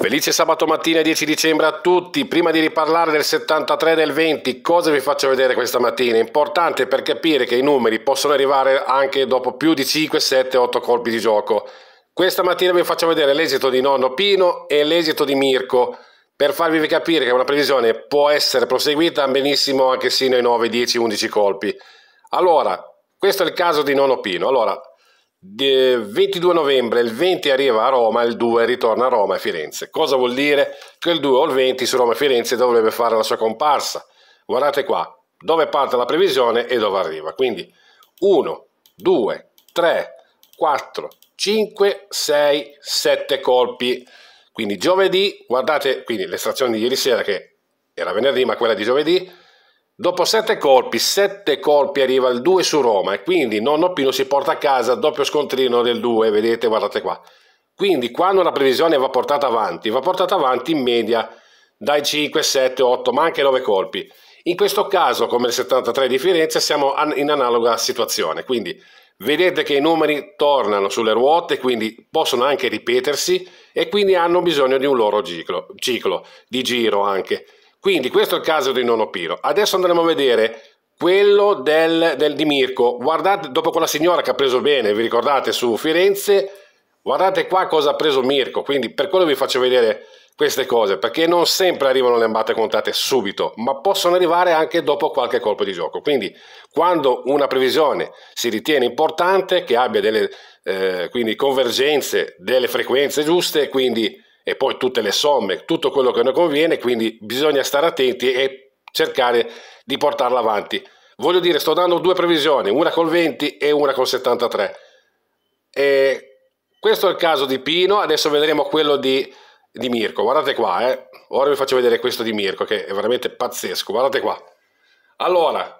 Felice sabato mattina 10 dicembre a tutti. Prima di riparlare del 73 e del 20, cosa vi faccio vedere questa mattina? Importante per capire che i numeri possono arrivare anche dopo più di 5, 7, 8 colpi di gioco. Questa mattina vi faccio vedere l'esito di nonno Pino e l'esito di Mirko per farvi capire che una previsione può essere proseguita benissimo anche sino ai 9, 10, 11 colpi. Allora, questo è il caso di nonno Pino. Allora, De eh, 22 novembre, il 20 arriva a Roma, il 2 ritorna a Roma e Firenze. Cosa vuol dire? Che il 2 o il 20 su Roma e Firenze dovrebbe fare la sua comparsa. Guardate qua, dove parte la previsione e dove arriva. Quindi 1, 2, 3, 4, 5, 6, 7 colpi. Quindi giovedì, guardate, quindi l'estrazione di ieri sera che era venerdì, ma quella di giovedì Dopo sette colpi, sette colpi arriva il 2 su Roma e quindi nonno Pino si porta a casa doppio scontrino del 2, vedete, guardate qua. Quindi quando la previsione va portata avanti, va portata avanti in media dai 5, 7, 8, ma anche 9 colpi. In questo caso, come nel 73 di Firenze, siamo in analoga situazione, quindi vedete che i numeri tornano sulle ruote, quindi possono anche ripetersi e quindi hanno bisogno di un loro ciclo, ciclo di giro anche. Quindi questo è il caso di Nonopiro. Adesso andremo a vedere quello del, del, di Mirko. Guardate, dopo quella signora che ha preso bene, vi ricordate, su Firenze, guardate qua cosa ha preso Mirko. Quindi per quello vi faccio vedere queste cose, perché non sempre arrivano le ambate contate subito, ma possono arrivare anche dopo qualche colpo di gioco. Quindi quando una previsione si ritiene importante, che abbia delle eh, quindi convergenze delle frequenze giuste, quindi e poi tutte le somme, tutto quello che ne conviene, quindi bisogna stare attenti e cercare di portarla avanti. Voglio dire, sto dando due previsioni, una col 20 e una col 73. E questo è il caso di Pino, adesso vedremo quello di, di Mirko. Guardate qua, eh. ora vi faccio vedere questo di Mirko, che è veramente pazzesco. Guardate qua. Allora,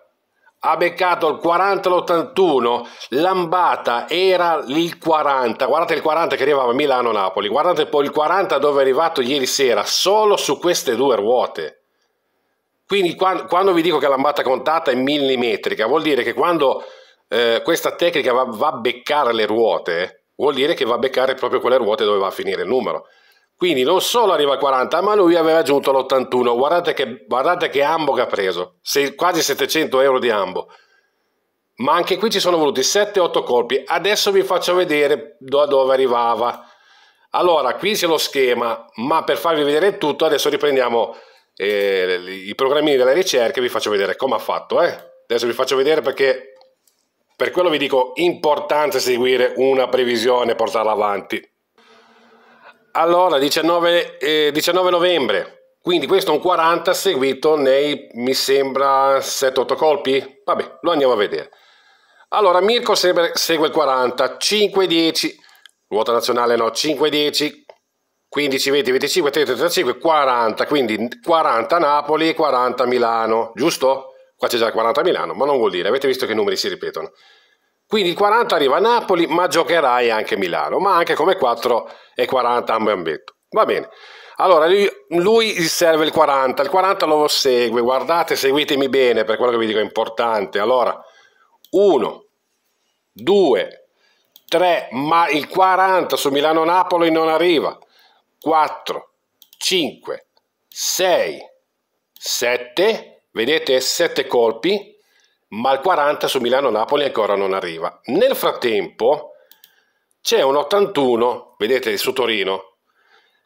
ha beccato il 40 l'81 Lambata era il 40, guardate il 40 che arrivava a Milano-Napoli, guardate poi il 40 dove è arrivato ieri sera, solo su queste due ruote. Quindi quando vi dico che l'ambata contata è millimetrica, vuol dire che quando eh, questa tecnica va, va a beccare le ruote, vuol dire che va a beccare proprio quelle ruote dove va a finire il numero. Quindi non solo arriva a 40, ma lui aveva aggiunto l'81. Guardate che, guardate che ambo che ha preso, Se, quasi 700 euro di ambo. Ma anche qui ci sono voluti 7-8 colpi. Adesso vi faccio vedere da dove arrivava. Allora, qui c'è lo schema, ma per farvi vedere tutto, adesso riprendiamo eh, i programmini della ricerca e vi faccio vedere come ha fatto. Eh? Adesso vi faccio vedere perché per quello vi dico importante seguire una previsione e portarla avanti. Allora, 19, eh, 19 novembre, quindi questo è un 40 seguito nei, mi sembra, 7-8 colpi? Vabbè, lo andiamo a vedere. Allora, Mirko segue, segue il 40, 5-10, ruota nazionale no, 5-10, 15, 20, 25, 30, 35, 40, quindi 40 Napoli e 40 Milano, giusto? Qua c'è già 40 Milano, ma non vuol dire, avete visto che i numeri si ripetono. Quindi il 40 arriva a Napoli, ma giocherai anche a Milano, ma anche come 4 e 40 a Bambetto. Va bene. Allora, lui, lui gli serve il 40, il 40 lo segue, guardate, seguitemi bene per quello che vi dico è importante. Allora, 1, 2, 3, ma il 40 su Milano-Napoli non arriva. 4, 5, 6, 7, vedete 7 colpi, ma il 40 su Milano-Napoli ancora non arriva. Nel frattempo c'è un 81, vedete, su Torino.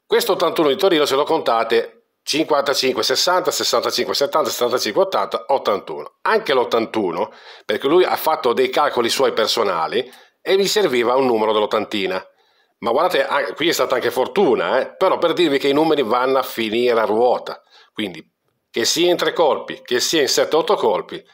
Questo 81 di Torino, se lo contate, 55, 60, 65, 70, 75, 80, 81. Anche l'81, perché lui ha fatto dei calcoli suoi personali e gli serviva un numero dell'ottantina. Ma guardate, ah, qui è stata anche fortuna, eh? però per dirvi che i numeri vanno a finire a ruota. Quindi, che sia in tre colpi, che sia in sette, otto colpi,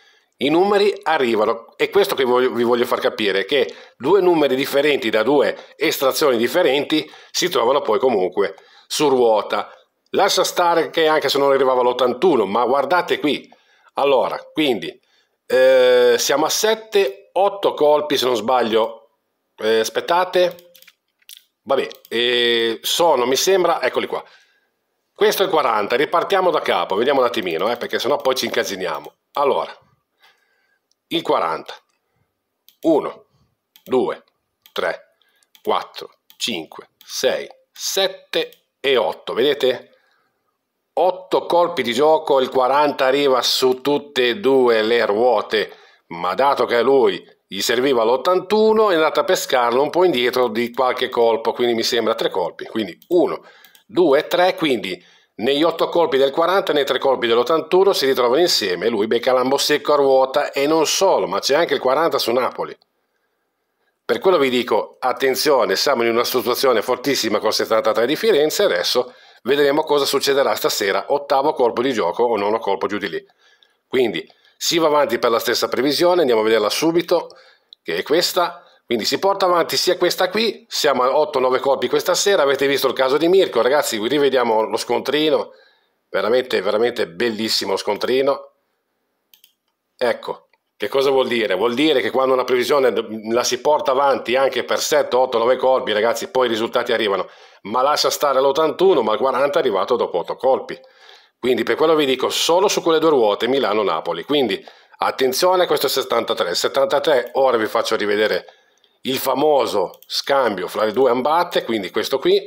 i numeri arrivano, è questo che voglio, vi voglio far capire, che due numeri differenti da due estrazioni differenti si trovano poi comunque su ruota. Lascia stare che anche se non arrivava l'81, ma guardate qui. Allora, quindi eh, siamo a 7, 8 colpi se non sbaglio. Eh, aspettate. Vabbè, eh, sono, mi sembra, eccoli qua. Questo è il 40, ripartiamo da capo, vediamo un attimino, eh, perché sennò poi ci incasiniamo. Allora, il 40. 1, 2, 3, 4, 5, 6, 7 e 8. Vedete? 8 colpi di gioco, il 40 arriva su tutte e due le ruote, ma dato che a lui gli serviva l'81 è andato a pescarlo un po' indietro di qualche colpo, quindi mi sembra tre colpi. Quindi 1, 2, 3, quindi negli otto colpi del 40 e nei tre colpi dell'81 si ritrovano insieme, lui becca l'ambosicco a ruota e non solo, ma c'è anche il 40 su Napoli. Per quello vi dico, attenzione, siamo in una situazione fortissima col 73 di Firenze adesso vedremo cosa succederà stasera, ottavo colpo di gioco o nono colpo giù di lì. Quindi si va avanti per la stessa previsione, andiamo a vederla subito, che è questa. Quindi si porta avanti sia questa qui, siamo a 8-9 colpi questa sera, avete visto il caso di Mirko, ragazzi, qui rivediamo lo scontrino, veramente, veramente bellissimo scontrino. Ecco, che cosa vuol dire? Vuol dire che quando una previsione la si porta avanti anche per 7, 8, 9 colpi, ragazzi, poi i risultati arrivano. Ma lascia stare l'81, ma il 40 è arrivato dopo 8 colpi. Quindi per quello vi dico solo su quelle due ruote Milano-Napoli. Quindi attenzione questo è 73. 73 ora vi faccio rivedere il famoso scambio fra le due ambatte, quindi questo qui,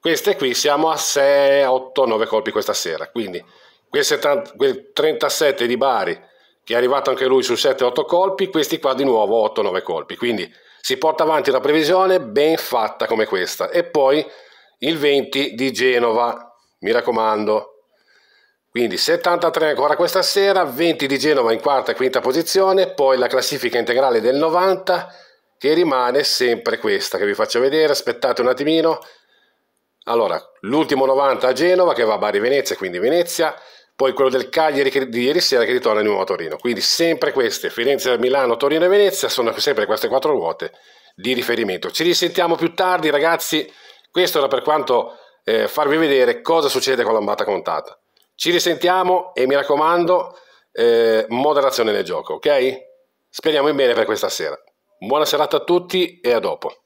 queste qui siamo a 6, 8, 9 colpi questa sera, quindi quel, 70, quel 37 di Bari che è arrivato anche lui su 7-8 colpi, questi qua di nuovo 8-9 colpi, quindi si porta avanti una previsione ben fatta come questa e poi il 20 di Genova, mi raccomando. Quindi 73 ancora questa sera, 20 di Genova in quarta e quinta posizione, poi la classifica integrale del 90, che rimane sempre questa che vi faccio vedere, aspettate un attimino. Allora, l'ultimo 90 a Genova che va a Bari Venezia, quindi Venezia, poi quello del Cagliari di ieri sera che ritorna di nuovo a Torino. Quindi sempre queste, Firenze, Milano, Torino e Venezia, sono sempre queste quattro ruote di riferimento. Ci risentiamo più tardi ragazzi, questo era per quanto eh, farvi vedere cosa succede con l'ambata contata. Ci risentiamo e mi raccomando, eh, moderazione nel gioco, ok? Speriamo in bene per questa sera. Buona serata a tutti e a dopo.